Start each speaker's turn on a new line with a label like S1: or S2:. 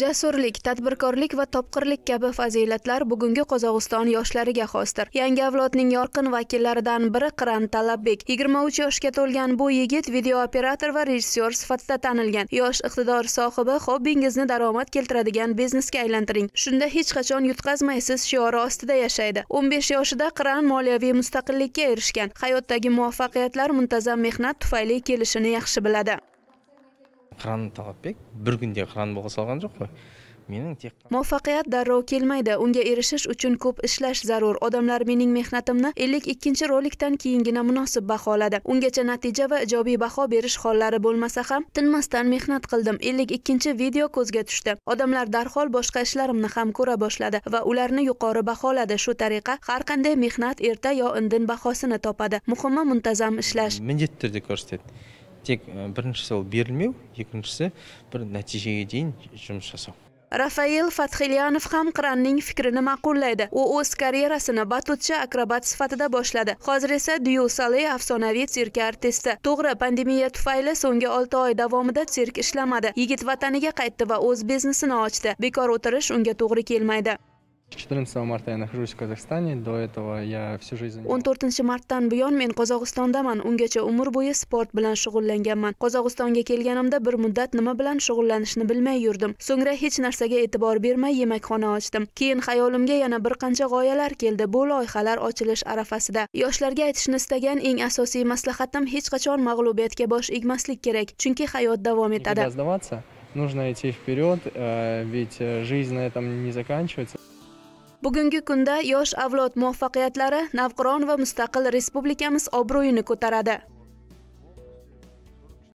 S1: jasurlik tadbirkorlik va topqirlik kabi fazilatlar bugungi qozog'iston yoshlariga xosdir yangi avlodning yorqin vakillaridan biri qiran talabbek 23 yoshga to'lgan bu yigit video operator va rejissyor sifatida tanilgan yosh iqtidor sohibi hobbingizni daromad keltiradigan biznesga aylantiring shunda hech qachon yutqazmaysiz shiori ostida yashaydi 15 yoshida qiran moliyaviy mustaqillikka erishgan hayotdagi muvaffaqiyatlar muntazam mehnat tufayli kelishini yaxshi biladi
S2: қыранды талапбек бір күнде қыран бола салған жоқ қой
S1: muvaffaqiyat darrov kelmaydi unga erishish uchun ko'p ishlash zarur odamlar mening mehnatimni ellik ikkinchi rolikdan keyingina munosib baholadi ungacha natija va ijobiy baho berish hollari bo'lmasa ham tinmasdan mehnat qildim ellik ikkinchi video ko'zga tushdi odamlar darhol boshqa ishlarimni ham ko'ra boshladi va ularni yuqori baholadi shu tariqa har qanday mehnat erta yo indin bahosini topadi muhimi muntazam ishlash
S2: міндетті түрде көрсетеді тек э, біріншісі ол берілмеу екіншісі бір нәтижеге дейін жұмыс жасау
S1: rafael fathilyanov ham qiranning fikrini ma'qullaydi u o'z karyerasini batutchi akrobat sifatida boshladi hozir esa dyu sale afsonaviy sirk artisti to'g'ri pandemiya tufayli so'nggi olti oy davomida sirk ishlamadi yigit vataniga qaytdi va o'z biznesini ochdi bekor o'tirish unga to'g'ri kelmaydi
S2: 14 martda я нахожусь в Казахстане, до этого я всю жизнь...
S1: martdan buyon men Qozog'istondaman, ungacha umr bo'yi sport bilan shug'ullanganman. Qozog'istonga kelganimda bir muddat nima bilan shug'ullanishni bilmay yurdim. So'ngra hech narsaga e'tibor bermay yemakxona ochdim. Keyin xayolimga yana bir qancha g'oyalar keldi. Bu loyihalar ochilish arafasida. Yoshlarga aytishni istagan eng asosiy maslahatim hech qachon mag'lubiyatga bosh egmaslik kerak, chunki hayot davom etadi.
S2: Нужно идти вперед, э, ведь жизнь на этом не заканчивается.
S1: bugungi kunda yosh avlod muvaffaqiyatlari navqiron va mustaqil respublikamiz obro'yini ko'taradi